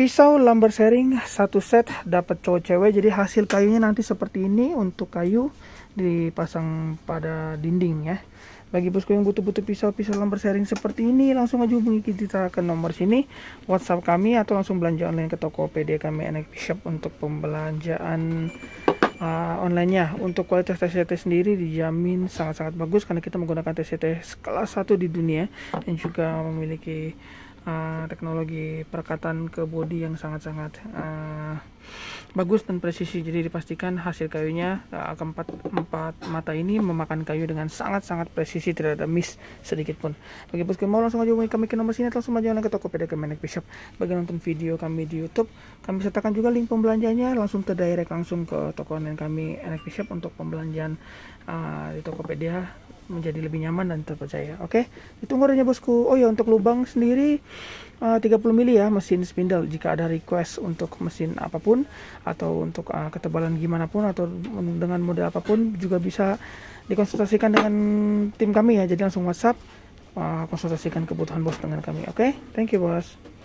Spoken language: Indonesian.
Pisau lumber sharing satu set dapat cowok cewek. Jadi hasil kayunya nanti seperti ini untuk kayu dipasang pada dinding ya. Bagi bosku yang butuh-butuh pisau-pisau lumber sharing seperti ini, langsung aja hubungi kita ke nomor sini, WhatsApp kami, atau langsung belanja online ke toko PD kami NXP Shop untuk pembelanjaan uh, onlinenya. Untuk kualitas TCT sendiri dijamin sangat-sangat bagus karena kita menggunakan TCT kelas 1 di dunia dan juga memiliki Ah, teknologi perekatan ke body yang sangat-sangat ah, bagus dan presisi jadi dipastikan hasil kayunya eh, keempat empat mata ini memakan kayu dengan sangat-sangat presisi tidak ada miss sedikit pun bagi bosku mau langsung aja kami ke nomor sini atau langsung aja ke toko Tokopedia Kemenek Bishop bagi nonton video kami di YouTube kami sertakan juga link pembelanjanya langsung ke direct langsung ke toko online kami Enek Bishop untuk pembelanjaan uh, di Tokopedia menjadi lebih nyaman dan terpercaya oke okay? ditunggu adanya bosku oh ya untuk lubang sendiri Eh, tiga 30 mili ya mesin spindle jika ada request untuk mesin apapun atau untuk uh, ketebalan gimana pun atau dengan model apapun juga bisa dikonsultasikan dengan tim kami ya jadi langsung WhatsApp uh, konsultasikan kebutuhan bos dengan kami oke okay? thank you bos